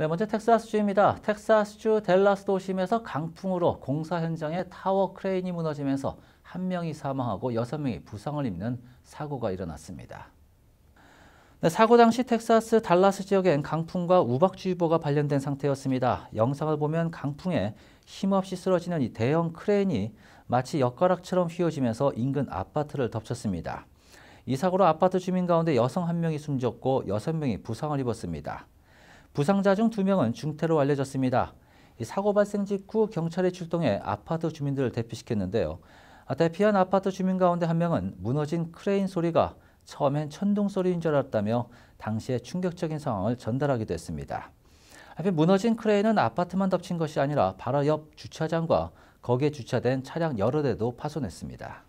네, 먼저 텍사스주입니다. 텍사스주 델라스 도심에서 강풍으로 공사 현장에 타워 크레인이 무너지면서 한 명이 사망하고 여섯 명이 부상을 입는 사고가 일어났습니다. 네, 사고 당시 텍사스 달라스 지역엔 강풍과 우박주의보가 발령된 상태였습니다. 영상을 보면 강풍에 힘없이 쓰러지는 이 대형 크레인이 마치 엿가락처럼 휘어지면서 인근 아파트를 덮쳤습니다. 이 사고로 아파트 주민 가운데 여성 한명이 숨졌고 여섯 명이 부상을 입었습니다. 부상자 중 두명은 중태로 알려졌습니다. 사고 발생 직후 경찰이 출동해 아파트 주민들을 대피시켰는데요. 아, 대피한 아파트 주민 가운데 한 명은 무너진 크레인 소리가 처음엔 천둥 소리인 줄 알았다며 당시의 충격적인 상황을 전달하기도 했습니다. 하필 무너진 크레인은 아파트만 덮친 것이 아니라 바로 옆 주차장과 거기에 주차된 차량 여러 대도 파손했습니다.